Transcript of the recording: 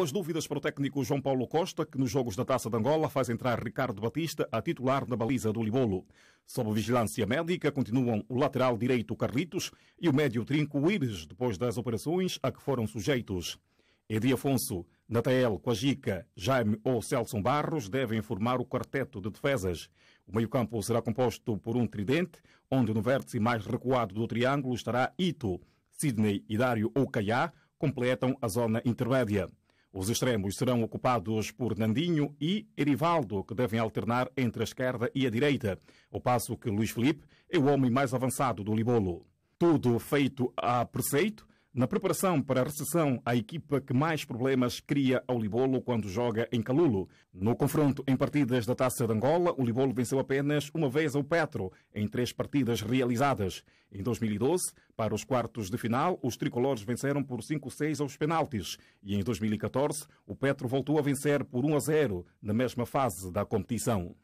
As dúvidas para o técnico João Paulo Costa, que nos jogos da Taça de Angola faz entrar Ricardo Batista a titular na baliza do Libolo. Sob vigilância médica continuam o lateral direito Carlitos e o médio Trinco Ibis depois das operações a que foram sujeitos. Edi Afonso, Natael Coajica, Jaime ou Celso Barros devem formar o quarteto de defesas. O meio-campo será composto por um tridente, onde no vértice mais recuado do triângulo estará Ito. Sidney, Hidário ou Caiá completam a zona intermédia. Os extremos serão ocupados por Nandinho e Erivaldo, que devem alternar entre a esquerda e a direita, ao passo que Luís Felipe é o homem mais avançado do Libolo. Tudo feito a preceito, na preparação para a recessão, a equipa que mais problemas cria ao Libolo quando joga em Calulo. No confronto em partidas da Taça de Angola, o Libolo venceu apenas uma vez ao Petro, em três partidas realizadas. Em 2012, para os quartos de final, os tricolores venceram por 5-6 aos penaltis. E em 2014, o Petro voltou a vencer por 1-0, na mesma fase da competição.